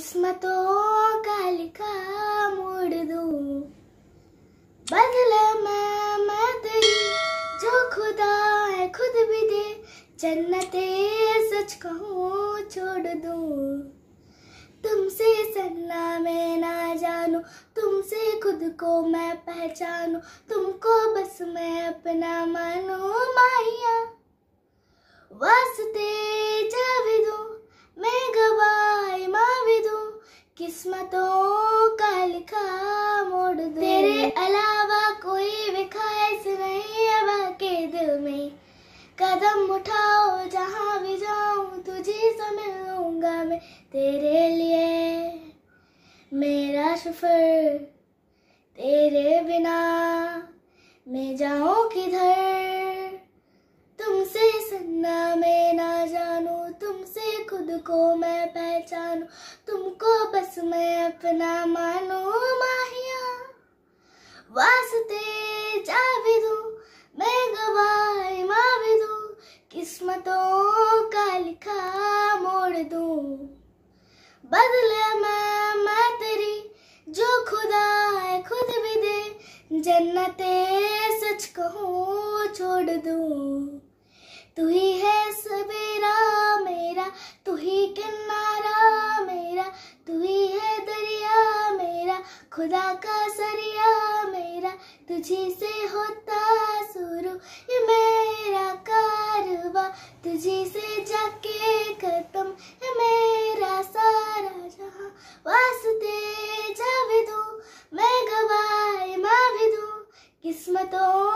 किस्मतों का लिखा मोड़ दो बदल मैं मैं तेरी जो खुदा है खुद भी दे जन्नते सच कहूँ छोड़ दो तुमसे सन्ना मैं ना जानू तुमसे खुद को मैं पहचानू तुमको बस मैं अपना मानू माहिया वास्ते किस्मतों का लिखा मोड़ दे तेरे अलावा कोई विखास नहीं अब के दिल में कदम उठाओ जहाँ भी जाऊँ तुझे समझूंगा तो मैं तेरे लिए मेरा सफर तेरे बिना मैं जाऊँ किधर खुद को मैं पहचानू तुमको बस मैं अपना मानो माहिया वास्ते जा भी दूं मैं गवाही माँ भी दूं किस्मतों का लिखा मोड़ दूं बदले मैं मैं तेरी जो खुदा है खुद भी दे जन्नते सच कहूँ छोड़ दूं तू ही है खुदा का सरिया मेरा तुझे से होता शुरू ये मेरा कारवा तुझे से जाके खत्म ये मेरा सारा जहां वास्ते जा भी दूं मैं गवाए माँ भी दूं किस्मतों